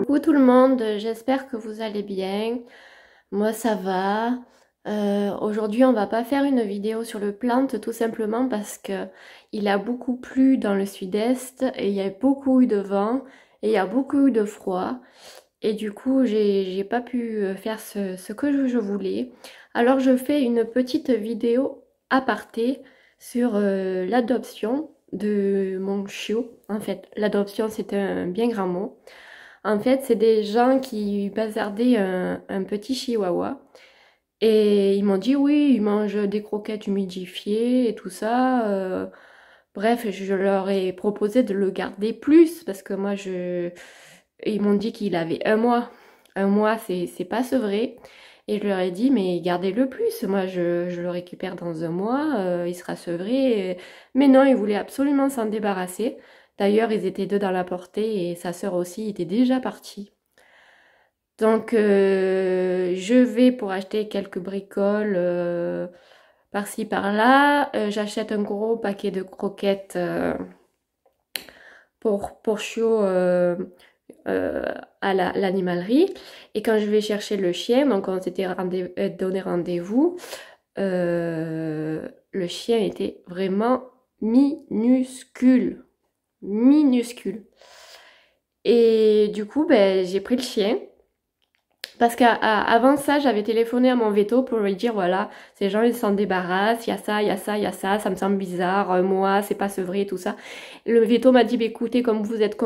Coucou tout le monde, j'espère que vous allez bien. Moi ça va. Euh, aujourd'hui on va pas faire une vidéo sur le plante tout simplement parce que il a beaucoup plu dans le sud-est et il y a beaucoup de vent et il y a beaucoup de froid. Et du coup j'ai pas pu euh, faire ce, que je, voulais. Alors je fais une petite vidéo aparté sur euh, l'adoption de mon chiot. En fait l'adoption c'est un bien grand mot. En fait, c'est des gens qui bazardaient un, petit chihuahua. Et ils m'ont dit oui, il mangent des croquettes humidifiées et tout ça. Euh. bref, je leur ai proposé de le garder plus parce que moi, ils m'ont dit qu'il avait un mois. Un mois, c'est pas sevré. Et je leur ai dit, mais gardez-le plus. Moi, je, le récupère dans un mois, euh, il sera sevré. Mais non, ils voulaient absolument s'en débarrasser. D'ailleurs, ils étaient deux dans la portée et sa sœur aussi était déjà partie. Donc, euh, je vais pour acheter quelques bricoles euh, par-ci, par-là. Euh, j'achète un gros paquet de croquettes pour, pour à l'animalerie. et quand je vais chercher le chien, donc on s'était donné rendez-vous, le chien était vraiment minuscule minuscule. Et du coup, ben, j'ai pris le chien. Parce qu'avant ça, j'avais téléphoné à mon veto pour lui dire voilà, ces gens ils s'en débarrassent, il y a ça, il y a ça, il y a ça, ça me semble bizarre, euh, moi c'est pas sevré, tout ça. Le veto m'a dit ben, écoutez, comme vous êtes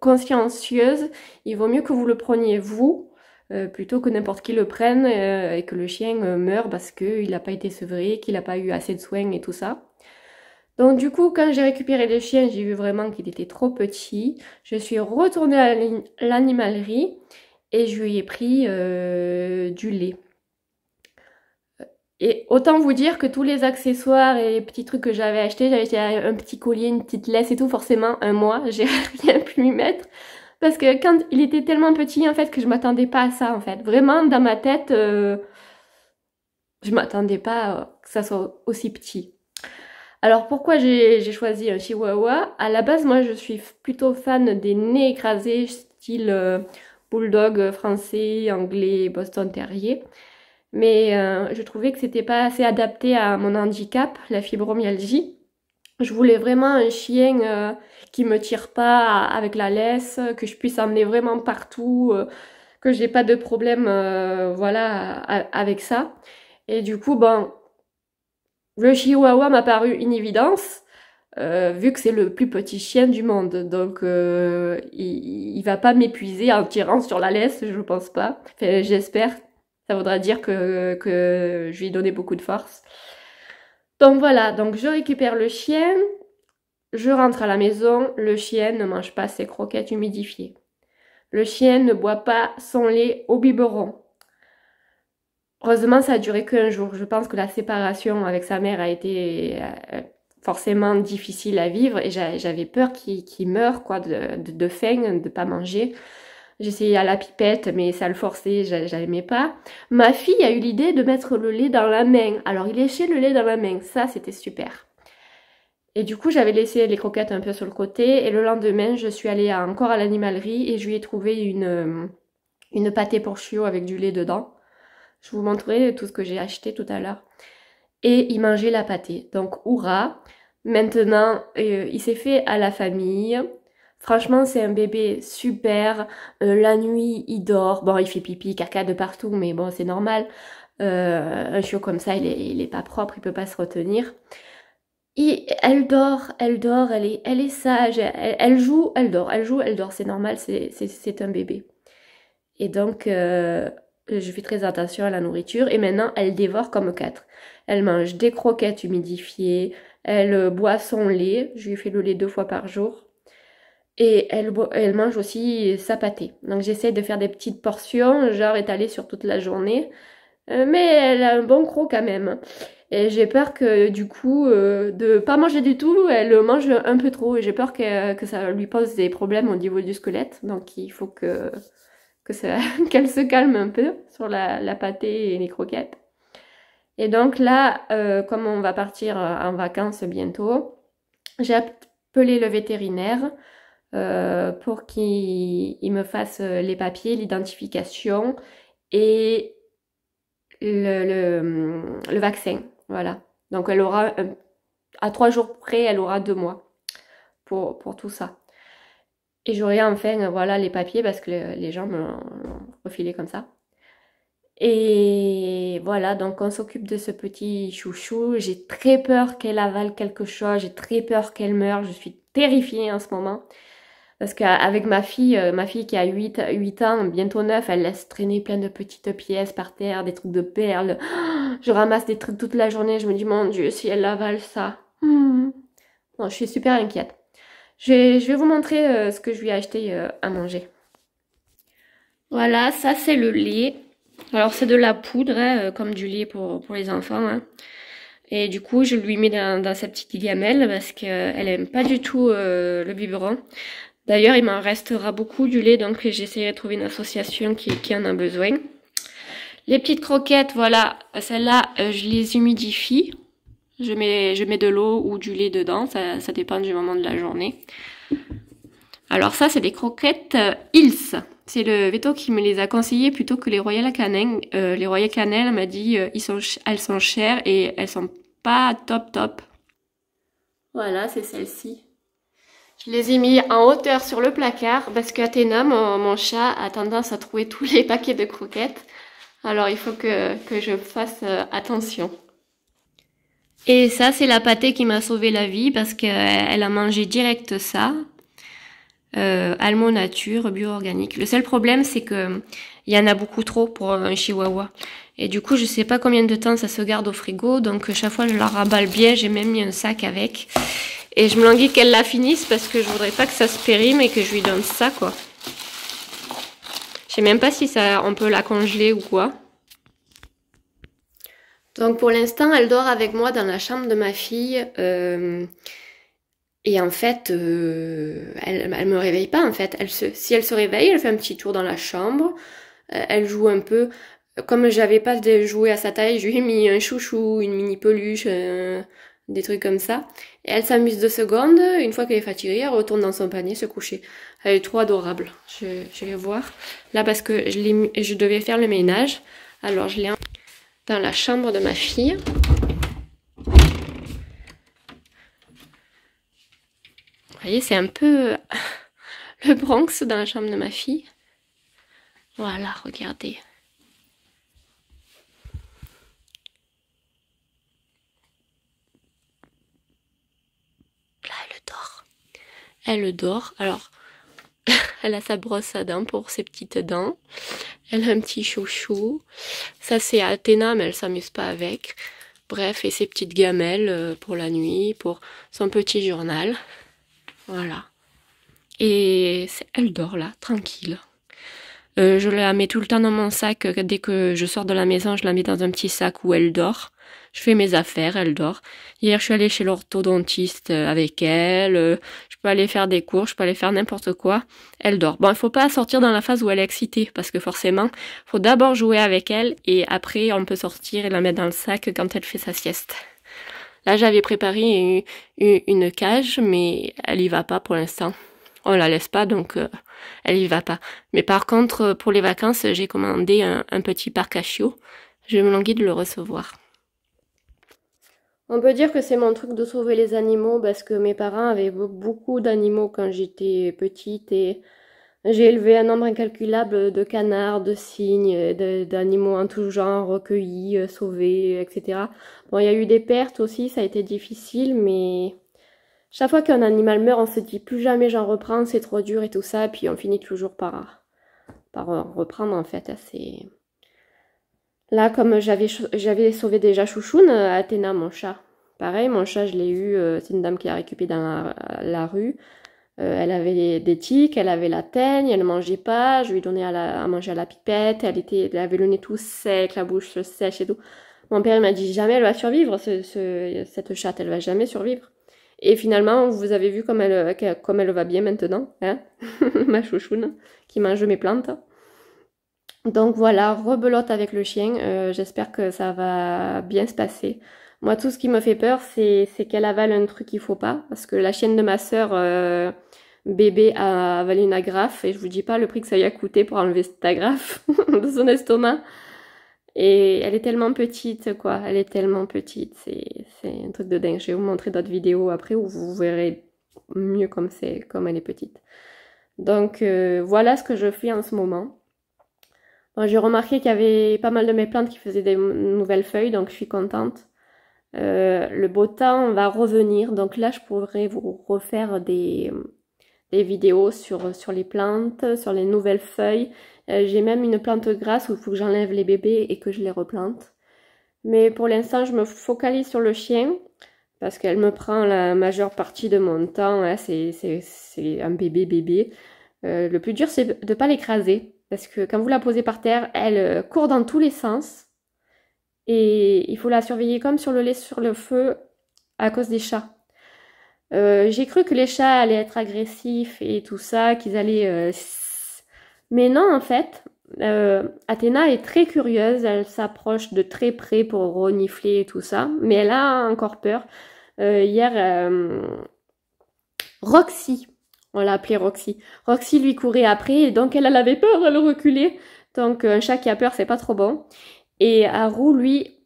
consciencieuse, il vaut mieux que vous le preniez vous euh, plutôt que n'importe qui le prenne euh, et que le chien meure parce qu'il n'a pas été sevré, qu'il n'a pas eu assez de soins et tout ça. Donc du coup, quand j'ai récupéré le chien, j'ai vu vraiment qu'il était trop petit. Je suis retournée à l'animalerie et je lui ai pris euh, du lait. Euh, et autant vous dire que tous les accessoires et les petits trucs que j'avais achetés, j'avais acheté un petit collier, une petite laisse et tout, forcément un mois, j'ai rien pu lui mettre. Parce que quand il était tellement petit en fait que je m'attendais pas à ça en fait. Vraiment dans ma tête, euh, je m'attendais pas que ça soit aussi petit. Alors pourquoi j'ai choisi un euh, chihuahua À la base, moi je suis plutôt fan des nez écrasés, style euh, bulldog euh, français, anglais, boston terrier. Mais je trouvais que c'était pas assez adapté à mon handicap, la fibromyalgie. Je voulais vraiment un chien qui me tire pas avec la laisse, que je puisse emmener vraiment partout, que j'ai pas de problème voilà, avec ça. Et du coup, bon, le chihuahua m'a paru une évidence, euh, vu que c'est le plus petit chien du monde. Donc, euh, il, va pas m'épuiser en tirant sur la laisse, je pense pas. j'espère. Ça voudra dire que, que je lui ai donné beaucoup de force. Donc voilà, donc je récupère le chien, je rentre à la maison, le chien ne mange pas ses croquettes humidifiées. Le chien ne boit pas son lait au biberon. Heureusement, ça a duré qu'un jour. Je pense que la séparation avec sa mère a été euh, forcément difficile à vivre et j'avais peur qu'il meure quoi, de, de, de, faim, de pas manger. J'essayais à la pipette, mais ça le forçait, j'aimais pas. Ma fille a eu l'idée de mettre le lait dans la main. Alors il léchait le lait dans la main, ça c'était super. Et du coup, j'avais laissé les croquettes un peu sur le côté. Et le lendemain, je suis allée encore à l'animalerie et je lui ai trouvé une, une pâtée pour chiot avec du lait dedans. Je vous montrerai tout ce que j'ai acheté tout à l'heure. Et il mangeait la pâtée. Donc, oura Maintenant, euh, il s'est fait à la famille. Franchement, c'est un bébé super. Euh, la nuit, il dort. Bon, il fait pipi, caca de partout, mais bon, c'est normal. Euh, un chiot comme ça, il est, il est, pas propre, il peut pas se retenir. Et elle dort, elle dort, elle est, elle est sage, elle, joue, elle dort, elle joue, elle dort, c'est normal, c'est un bébé. Et donc, je fais très attention à la nourriture et maintenant elle dévore comme quatre. Elle mange des croquettes humidifiées, elle euh, boit son lait, je lui fais le lait deux fois par jour et elle, mange aussi sa pâtée. Donc j'essaie de faire des petites portions, genre étalées sur toute la journée, euh, mais elle a un bon croc quand même. Et j'ai peur que du coup, de euh, de pas manger du tout, elle mange un peu trop. Et j'ai peur que, que ça lui pose des problèmes au niveau du squelette. Donc il faut que qu'elle se calme un peu sur la, pâté pâtée et les croquettes. Et donc là, euh, comme on va partir euh, en vacances bientôt, j'ai appelé le vétérinaire euh, pour qu'il me fasse les papiers, l'identification et hum, le, vaccin. Voilà. Donc elle aura, à trois jours près, elle aura deux mois pour, pour tout ça. Et j'aurai enfin voilà, les papiers parce que les gens me l'ont refilé comme ça. Et voilà, donc on s'occupe de ce petit chouchou. J'ai très peur qu'elle avale quelque chose, j'ai très peur qu'elle meure, je suis terrifiée en ce moment. Parce qu'avec ma fille, euh, ma fille qui a 8, ans, bientôt 9, elle laisse traîner plein de petites pièces par terre, des trucs de perles. Je ramasse des trucs toute la journée, je me dis, mon Dieu, si elle avale ça. Hmm. Non, je suis super inquiète. Je vais, vous montrer euh, ce que je lui ai acheté euh, à manger. Voilà, ça c'est le lait. Alors c'est de la poudre, hein, euh, comme du lait pour, pour les enfants. Hein. Et du coup, je lui mets dans, sa petite gamelle parce qu'elle aime pas du tout le biberon. D'ailleurs, il m'en restera beaucoup du lait, donc j'essaierai de trouver une association qui, qui, en a besoin. Les petites croquettes, voilà, celles-là, je les humidifie. Je mets, je mets de l'eau ou du lait dedans, ça, ça, dépend du moment de la journée. Alors ça, c'est des croquettes euh, Hills. C'est le veto qui me les a conseillées plutôt que les Royal Canin. Euh, les Royal Canin m'a dit euh, ils sont, elles sont chères et elles sont pas top top. Voilà, c'est celle-ci. Je les ai mis en hauteur sur le placard parce qu'à mon, mon chat, a tendance à trouver tous les paquets de croquettes. Alors il faut que, que je fasse euh, attention. Et ça, c'est la pâtée qui m'a sauvé la vie parce qu'elle euh, a mangé direct ça. Euh, nature, bio-organique. Le seul problème, c'est que il y en a beaucoup trop pour un chihuahua. Et du coup, je sais pas combien de temps ça se garde au frigo, donc euh, chaque fois je la rabats bien, j'ai même mis un sac avec. Et je me languis qu'elle la finisse parce que je voudrais pas que ça se périme et que je lui donne ça, quoi. Je sais même pas si ça, on peut la congeler ou quoi. Donc pour l'instant, elle dort avec moi dans la chambre de ma fille. Euh, et en fait, euh, elle, ne me réveille pas en fait. Elle se, si elle se réveille, elle fait un petit tour dans la chambre. Euh, elle joue un peu. Comme j'avais pas de jouets à sa taille, je lui ai mis un chouchou, une mini peluche, des trucs comme ça. Et elle s'amuse deux secondes. Une fois qu'elle est fatiguée, elle retourne dans son panier se coucher. Elle est trop adorable. Je, vais voir. Là parce que je, je devais faire le ménage. Alors je l'ai dans la chambre de ma fille. voyez, c'est un peu euh, le Bronx dans la chambre de ma fille. Voilà, regardez. Là, elle dort. Elle dort. Alors, elle a sa brosse à dents pour ses petites dents. Elle a un petit chouchou. Ça, c'est Athéna, mais elle s'amuse pas avec. Bref, et ses petites gamelles euh, pour la nuit, pour son petit journal. Voilà. Et elle dort là, tranquille. Euh, je la mets tout le temps dans mon sac. Euh, dès que je sors de la maison, je la mets dans un petit sac où elle dort. Je fais mes affaires, elle dort. Hier, je suis allée chez l'orthodontiste euh, avec elle. Je peux aller faire des cours, je peux aller faire n'importe quoi. Elle dort. Bon, il faut pas sortir dans la phase où elle est excitée, parce que forcément, faut d'abord jouer avec elle, et après, on peut sortir et la mettre dans le sac quand elle fait sa sieste. Là, j'avais préparé une, cage, mais elle y va pas pour l'instant. On la laisse pas, donc elle y va pas. Mais par contre, euh, pour les vacances, j'ai commandé un, petit parc à Je me languis de le recevoir. On peut dire que c'est mon truc de sauver les animaux parce que mes parents avaient beaucoup d'animaux quand j'étais petite et j'ai élevé un nombre incalculable de canards, de cygnes, d'animaux en tout genre, recueillis, euh, sauvés, etc. Bon, il y a eu des pertes aussi, ça a été difficile, mais chaque fois qu'un animal meurt, on se dit plus jamais j'en reprends, c'est trop dur et tout ça, et puis on finit toujours par, par reprendre en fait. Assez... Là, comme j'avais sauvé déjà Chouchoune, euh, Athéna, mon chat. Pareil, mon chat, je l'ai eu, euh, c'est une dame qui l'a récupéré dans la, rue. Euh, elle avait des tiques, elle avait la teigne, elle ne mangeait pas, je lui donnais à, la, à manger à la pipette, elle, était, elle avait le nez tout sec, la bouche sèche et tout. Mon père m'a dit jamais elle va survivre, ce, ce, cette chatte, elle va jamais survivre. Et finalement, vous avez vu comme elle, euh, comme elle va bien maintenant, hein, ma chouchoune qui mange mes plantes. Donc voilà, rebelote avec le chien, euh, j'espère que ça va bien se passer. Moi, tout ce qui me fait peur, c'est qu'elle avale un truc qu'il faut pas, parce que la chienne de ma soeur euh, bébé a avalé une agrafe, et je vous dis pas le prix que ça lui a coûté pour enlever cette agrafe de son estomac. Et elle est tellement petite, quoi. Elle est tellement petite. C'est un truc de dingue. Je vais vous montrer d'autres vidéos après où vous verrez mieux comme c'est comme elle est petite. Donc euh, voilà ce que je fais en ce moment. J'ai remarqué qu'il y avait pas mal de mes plantes qui faisaient des nouvelles feuilles, donc je suis contente. Euh, le beau temps va revenir, donc là je pourrais vous refaire des, vidéos sur les plantes, sur les nouvelles feuilles. Euh, j'ai même une plante grasse où il faut que j'enlève les bébés et que je les replante. Mais pour l'instant, je me focalise sur le chien parce qu'elle me prend la majeure partie de mon temps. Hein. c'est un bébé bébé. Euh, le plus dur, c'est de ne pas l'écraser parce que quand vous la posez par terre, elle euh, court dans tous les sens. Et il faut la surveiller comme sur le lait sur le feu à cause des chats. J'ai cru que les chats allaient être agressifs et tout ça, qu'ils allaient mais non, en fait, euh, Athéna est très curieuse, elle s'approche de très près pour renifler et tout ça, mais elle a encore peur. Euh, hier, euh, Roxy, on l'a appelée Roxy, Roxy lui courait après, et donc elle, elle avait peur, elle reculait. Donc un chat qui a peur, c'est pas trop bon. Et Haru, lui,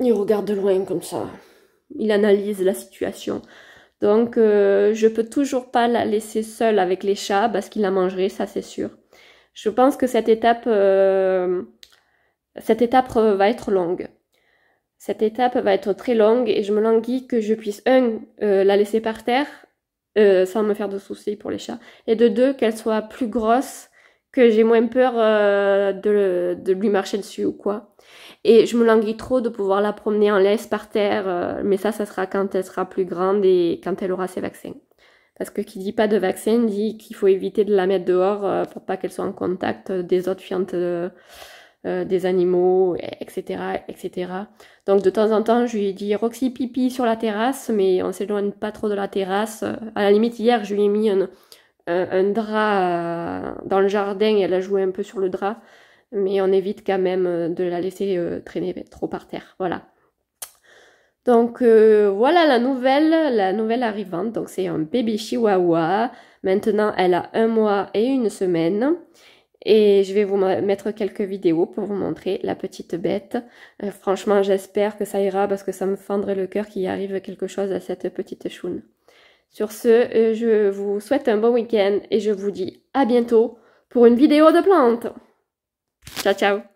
il regarde de loin comme ça. Il analyse la situation. Donc, je euh, je peux toujours pas la laisser seule avec les chats parce qu'ils la mangeraient, ça c'est sûr. Je pense que cette étape, euh, cette étape va être longue. Cette étape va être très longue et je me languis que je puisse, un, euh, la laisser par terre sans me faire de soucis pour les chats, et de deux, qu'elle soit plus grosse, que j'ai moins peur de lui marcher dessus ou quoi. Et je me languis trop de pouvoir la promener en laisse par terre, euh, mais ça, ça sera quand elle sera plus grande et quand elle aura ses vaccins. Parce que qui dit pas de vaccin dit qu'il faut éviter de la mettre dehors euh, pour pas qu'elle soit en contact euh, des autres fientes des animaux, etc., etc. Donc de temps en temps, je lui dis Roxy pipi sur la terrasse, mais on s'éloigne pas trop de la terrasse. À la limite, hier, je lui ai mis un, un drap dans le jardin et elle a joué un peu sur le drap mais on évite quand même euh, de la laisser euh, traîner trop par terre. Voilà. Donc euh, voilà la nouvelle, la nouvelle arrivante. Donc c'est un bébé chihuahua. Maintenant, elle a un mois et une semaine. Et je vais vous mettre quelques vidéos pour vous montrer la petite bête. franchement, j'espère que ça ira parce que ça me fendrait le cœur qu'il arrive quelque chose à cette petite choune. Sur ce, je vous souhaite un bon week-end et je vous dis à bientôt pour une vidéo de plantes. Ciao, ciao